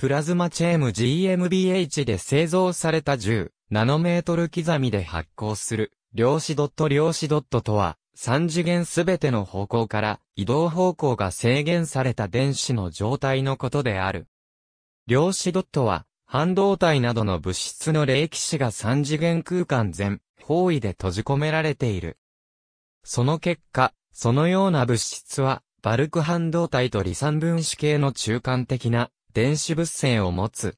プラズマチェーム GMBH で製造された10ナノメートル刻みで発光する量子ドット量子ドットとは3次元すべての方向から移動方向が制限された電子の状態のことである。量子ドットは半導体などの物質の霊気子が3次元空間全方位で閉じ込められている。その結果、そのような物質はバルク半導体と離散分子系の中間的な電子物性を持つ。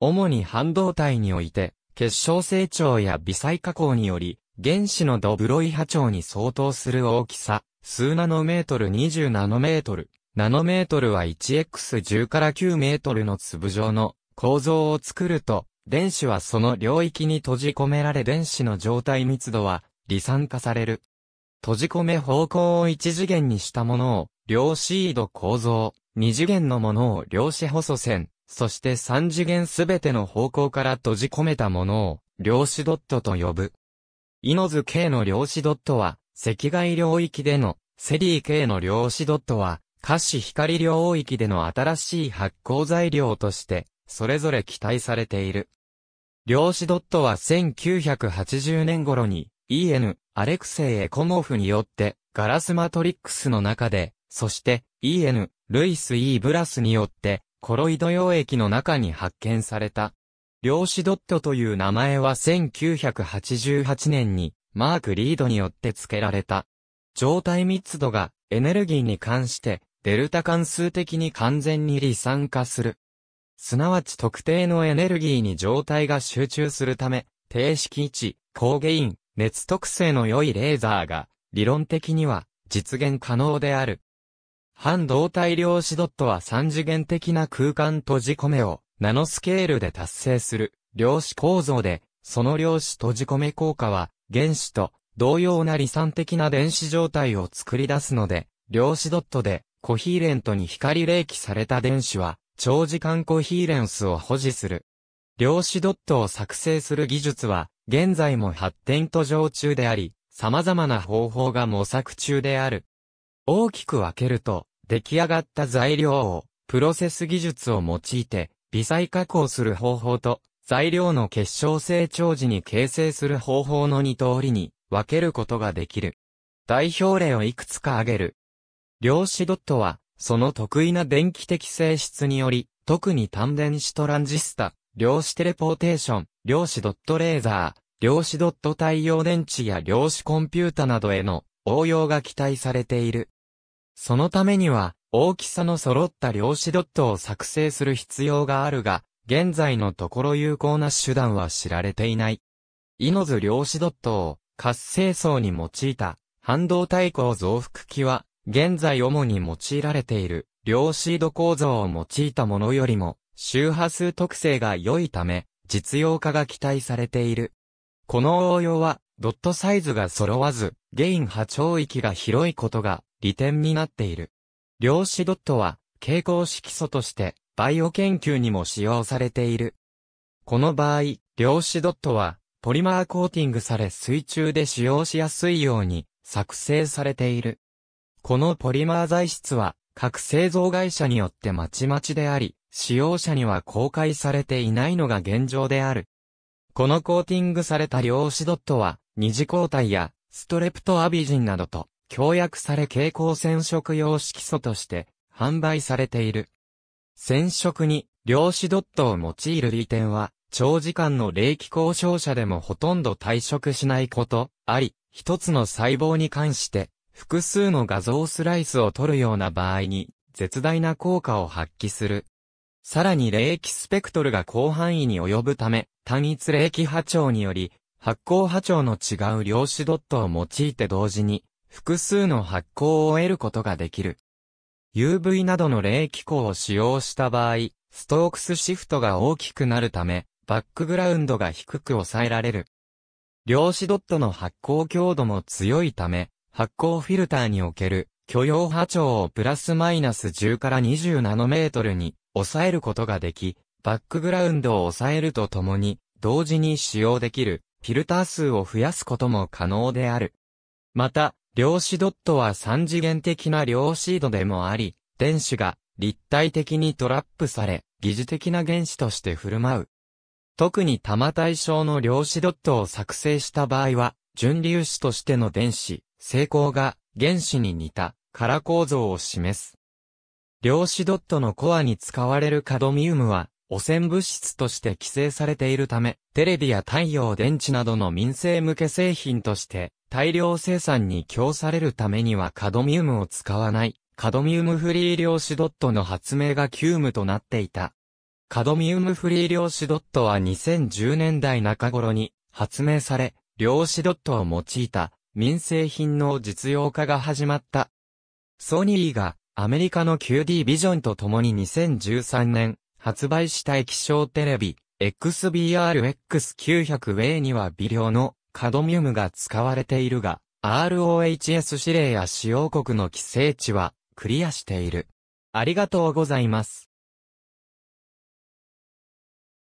主に半導体において、結晶成長や微細加工により、原子のドブロイ波長に相当する大きさ、数ナノメートル20ナノメートル、ナノメートルは 1x10 から9メートルの粒状の構造を作ると、電子はその領域に閉じ込められ電子の状態密度は、離散化される。閉じ込め方向を一次元にしたものを、量子移動構造、二次元のものを量子細線、そして三次元すべての方向から閉じ込めたものを量子ドットと呼ぶ。イノズ K の量子ドットは、赤外領域での、セリー K の量子ドットは、可視光領域での新しい発光材料として、それぞれ期待されている。量子ドットは1980年頃に EN、アレクセイ・エコモフによってガラスマトリックスの中でそして EN、ルイス・ E・ ブラスによって、コロイド溶液の中に発見された。量子ドットという名前は1988年にマーク・リードによって付けられた。状態密度がエネルギーに関してデルタ関数的に完全に離散化する。すなわち特定のエネルギーに状態が集中するため、定式置、高原因、熱特性の良いレーザーが理論的には実現可能である。半導体量子ドットは三次元的な空間閉じ込めをナノスケールで達成する量子構造で、その量子閉じ込め効果は原子と同様な離散的な電子状態を作り出すので、量子ドットでコヒーレントに光冷気された電子は長時間コヒーレンスを保持する。量子ドットを作成する技術は現在も発展途上中であり、様々な方法が模索中である。大きく分けると、出来上がった材料を、プロセス技術を用いて、微細加工する方法と、材料の結晶成長時に形成する方法の2通りに分けることができる。代表例をいくつか挙げる。量子ドットは、その得意な電気的性質により、特に単電子トランジスタ、量子テレポーテーション、量子ドットレーザー、量子ドット太陽電池や量子コンピュータなどへの応用が期待されている。そのためには、大きさの揃った量子ドットを作成する必要があるが、現在のところ有効な手段は知られていない。イノズ量子ドットを活性層に用いた半導体構増幅器は、現在主に用いられている量子度構造を用いたものよりも周波数特性が良いため、実用化が期待されている。この応用は、ドットサイズが揃わず、ゲイン波長域が広いことが利点になっている。量子ドットは、蛍光色素として、バイオ研究にも使用されている。この場合、量子ドットは、ポリマーコーティングされ水中で使用しやすいように、作成されている。このポリマー材質は、各製造会社によってまちまちであり、使用者には公開されていないのが現状である。このコーティングされた量子ドットは、二次抗体や、ストレプトアビジンなどと、協約され蛍光染色用色素として販売されている。染色に量子ドットを用いる利点は、長時間の冷気交渉者でもほとんど退色しないこと、あり、一つの細胞に関して複数の画像スライスを取るような場合に絶大な効果を発揮する。さらに冷気スペクトルが広範囲に及ぶため、単一冷気波長により、発光波長の違う量子ドットを用いて同時に、複数の発光を得ることができる。UV などの冷気光を使用した場合、ストークスシフトが大きくなるため、バックグラウンドが低く抑えられる。量子ドットの発光強度も強いため、発光フィルターにおける許容波長をプラスマイナス10から20ナノメートルに抑えることができ、バックグラウンドを抑えるとともに、同時に使用できるフィルター数を増やすことも可能である。また、量子ドットは三次元的な量子度でもあり、電子が立体的にトラップされ、疑似的な原子として振る舞う。特に多摩対象の量子ドットを作成した場合は、準粒子としての電子、成功が原子に似た殻構造を示す。量子ドットのコアに使われるカドミウムは、汚染物質として規制されているため、テレビや太陽電池などの民生向け製品として大量生産に供されるためにはカドミウムを使わない、カドミウムフリー量子ドットの発明が急務となっていた。カドミウムフリー量子ドットは2010年代中頃に発明され、量子ドットを用いた民生品の実用化が始まった。ソニーがアメリカの QD ビジョンと共に2013年発売した液晶テレビ XBRX900A には微量のカドミウムが使われているが、ROHS 指令や使用国の規制値はクリアしている。ありがとうございます。